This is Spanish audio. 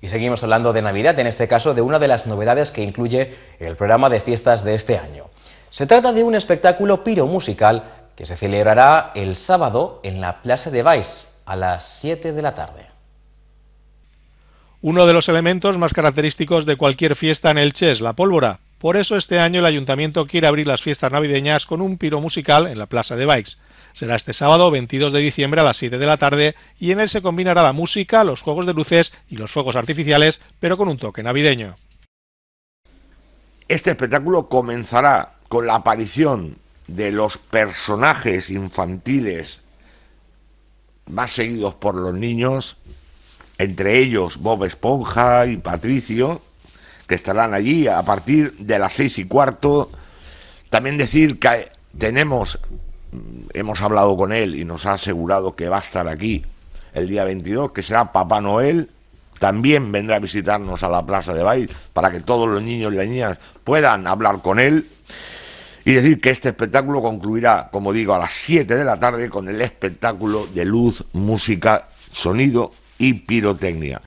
Y seguimos hablando de Navidad, en este caso de una de las novedades que incluye el programa de fiestas de este año. Se trata de un espectáculo piromusical que se celebrará el sábado en la Plaza de Bais a las 7 de la tarde. Uno de los elementos más característicos de cualquier fiesta en el Chess, la pólvora. Por eso este año el ayuntamiento quiere abrir las fiestas navideñas con un piro musical en la Plaza de Baix. Será este sábado 22 de diciembre a las 7 de la tarde y en él se combinará la música, los juegos de luces y los fuegos artificiales, pero con un toque navideño. Este espectáculo comenzará con la aparición de los personajes infantiles más seguidos por los niños, entre ellos Bob Esponja y Patricio, que estarán allí a partir de las seis y cuarto. También decir que tenemos, mm, hemos hablado con él y nos ha asegurado que va a estar aquí el día 22, que será Papá Noel. También vendrá a visitarnos a la Plaza de Bail para que todos los niños y las niñas puedan hablar con él. Y decir que este espectáculo concluirá, como digo, a las 7 de la tarde con el espectáculo de luz, música, sonido y pirotecnia.